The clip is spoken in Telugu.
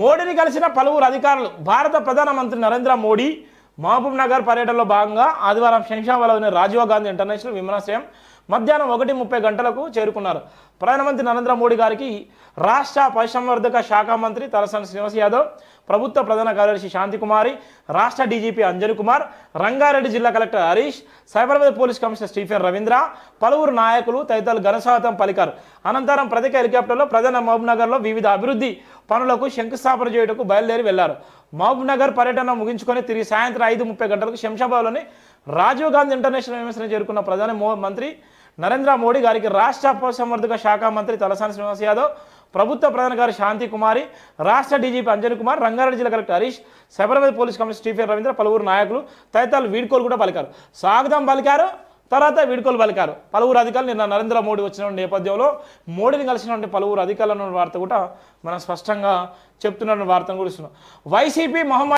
మోడీని కలిసిన పలువురు అధికారులు భారత ప్రధానమంత్రి నరేంద్ర మోడీ మహబూబ్ నగర్ పర్యటనలో భాగంగా ఆదివారం శంషాబాద్లోని రాజీవ్ గాంధీ ఇంటర్నేషనల్ విమానాశ్రయం మధ్యాహ్నం ఒకటి ముప్పై గంటలకు చేరుకున్నారు ప్రధానమంత్రి నరేంద్ర మోడీ గారికి రాష్ట్ర పరిశ్రమవర్ధక శాఖ మంత్రి తలసాని శ్రీనివాస్ యాదవ్ ప్రభుత్వ ప్రధాన కార్యదర్శి శాంతికుమారి రాష్ట్ర డీజీపీ అంజన్ కుమార్ రంగారెడ్డి జిల్లా collector Harish Cyberabad police commissioner Stephen Ravindra పలువురు నాయకులు తదితరులు ఘనస్వాగతం పలికారు అనంతరం ప్రత్యేక హెలికాప్టర్లో ప్రధాన మహబూబ్ నగర్లో వివిధ అభివృద్ధి పనులకు శంకుస్థాపన చేయుటకు బయలుదేరి వెళ్లారు మహబూబ్ నగర్ పర్యటన ముగించుకొని తిరిగి సాయంత్రం ఐదు ముప్పై గంటలకు శంషాబాద్లోని రాజీవ్ గాంధీ ఇంటర్నేషనల్ విమర్శన చేరుకున్న ప్రధాని మంత్రి నరేంద్ర మోడీ గారికి రాష్ట్ర పశుసంవర్ధక శాఖ మంత్రి తలసాని శ్రీనివాస్ యాదవ్ ప్రభుత్వ ప్రధాన గారి శాంతి కుమారి రాష్ట్ర డీజీపీ అంజన్ కుమార్ రంగారెడ్డి జిల్లా collector Harish Cyberabad police commissioner Stephen Ravindra పలువురు నాయకులు తదితరులు వీడ్కోలు కూడా పలికారు స్వాగతం పలికారు తర్వాత వీడుకోలు పలికారు పలువురు అధికారులు నిన్న నరేంద్ర మోడీ వచ్చిన నేపథ్యంలో మోడీని కలిసినటువంటి పలువురు అధికారులు వార్త కూడా మనం స్పష్టంగా చెప్తున్న వార్తను కూడా ఇస్తున్నాం వైసీపీ మహమ్మారి